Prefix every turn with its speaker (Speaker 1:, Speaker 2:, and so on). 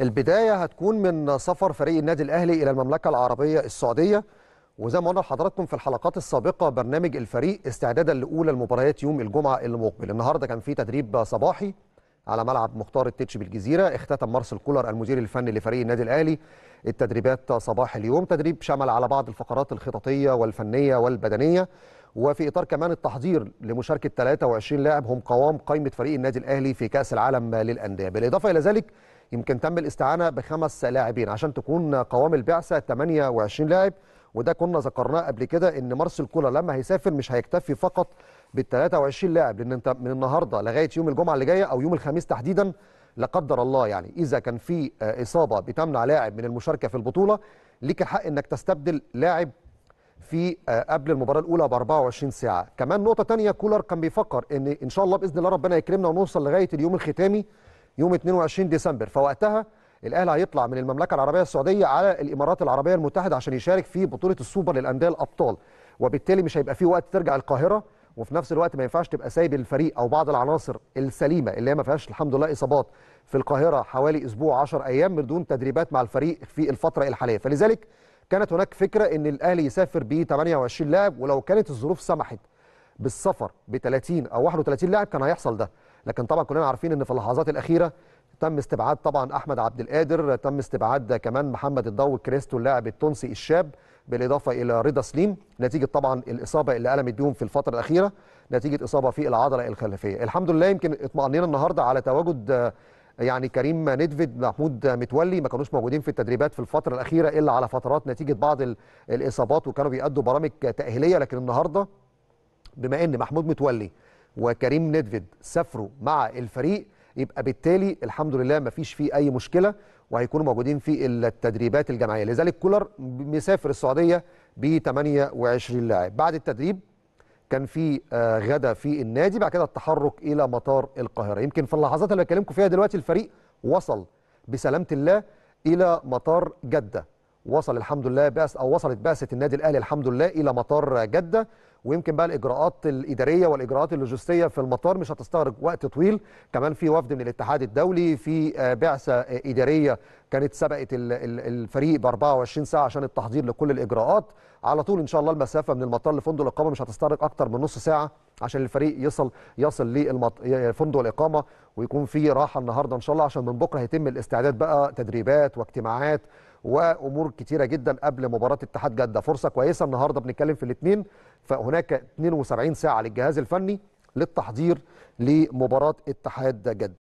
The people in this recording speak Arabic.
Speaker 1: البدايه هتكون من سفر فريق النادي الاهلي الى المملكه العربيه السعوديه وزي ما قلنا لحضراتكم في الحلقات السابقه برنامج الفريق استعدادا لاولى المباريات يوم الجمعه المقبل النهارده كان في تدريب صباحي على ملعب مختار التتش بالجزيره اختتم مارسل كولر المدير الفني لفريق النادي الاهلي التدريبات صباح اليوم تدريب شمل على بعض الفقرات الخططيه والفنيه والبدنيه وفي اطار كمان التحضير لمشاركه 23 لاعب هم قوام قائمه فريق النادي الاهلي في كاس العالم للانديه بالاضافه الى ذلك يمكن تم الاستعانه بخمس لاعبين عشان تكون قوام البعثه 28 لاعب وده كنا ذكرناه قبل كده ان مارسيل كولر لما هيسافر مش هيكتفي فقط بال 23 لاعب لان انت من النهارده لغايه يوم الجمعه اللي جايه او يوم الخميس تحديدا لا قدر الله يعني اذا كان في آه، اصابه بتمنع لاعب من المشاركه في البطوله ليك الحق انك تستبدل لاعب في آه، قبل المباراه الاولى ب 24 ساعه كمان نقطه ثانيه كولر كان بيفكر ان ان شاء الله باذن الله ربنا يكرمنا ونوصل لغايه اليوم الختامي يوم 22 ديسمبر فوقتها الاهلي هيطلع من المملكه العربيه السعوديه على الامارات العربيه المتحده عشان يشارك في بطوله السوبر للانديه الابطال وبالتالي مش هيبقى في وقت ترجع القاهره وفي نفس الوقت ما ينفعش تبقى سايب الفريق او بعض العناصر السليمه اللي هي ما فيهاش الحمد لله اصابات في القاهره حوالي اسبوع 10 ايام من دون تدريبات مع الفريق في الفتره الحاليه فلذلك كانت هناك فكره ان الاهلي يسافر ب 28 لاعب ولو كانت الظروف سمحت بالسفر ب 30 او 31 لاعب كان هيحصل ده لكن طبعا كلنا عارفين ان في اللحظات الاخيره تم استبعاد طبعا احمد عبد القادر تم استبعاد كمان محمد الضو كريستو اللاعب التونسي الشاب بالاضافه الى رضا سليم نتيجه طبعا الاصابه اللي قلمت بيهم في الفتره الاخيره نتيجه اصابه في العضله الخلفيه الحمد لله يمكن اطمئنينا النهارده على تواجد يعني كريم ندفد محمود متولي ما كانوش موجودين في التدريبات في الفتره الاخيره الا على فترات نتيجه بعض الاصابات وكانوا بيأدوا برامج تاهيليه لكن النهارده بما ان محمود متولي وكريم ندفيد سافروا مع الفريق يبقى بالتالي الحمد لله ما فيش فيه اي مشكله وهيكونوا موجودين في التدريبات الجماعيه لذلك كولر مسافر السعوديه ب 28 لاعب بعد التدريب كان في آه، غدا في النادي بعد كده التحرك الى مطار القاهره يمكن في اللحظات اللي بكلمكم فيها دلوقتي الفريق وصل بسلامه الله الى مطار جده وصل الحمد لله بعث او وصلت بعثه النادي الاهلي الحمد لله الى مطار جده ويمكن بقى الاجراءات الاداريه والاجراءات اللوجستيه في المطار مش هتستغرق وقت طويل كمان في وفد من الاتحاد الدولي في آه، بعثه آه، اداريه كانت سبقت الفريق ب 24 ساعه عشان التحضير لكل الاجراءات على طول ان شاء الله المسافه من المطار لفندق الاقامه مش هتستغرق اكتر من نص ساعه عشان الفريق يصل يصل لفندق الاقامه ويكون في راحه النهارده ان شاء الله عشان من بكره هيتم الاستعداد بقى تدريبات واجتماعات وامور كتيره جدا قبل مباراه اتحاد جده فرصه كويسه النهارده بنتكلم في الاثنين فهناك 72 ساعه للجهاز الفني للتحضير لمباراه اتحاد جده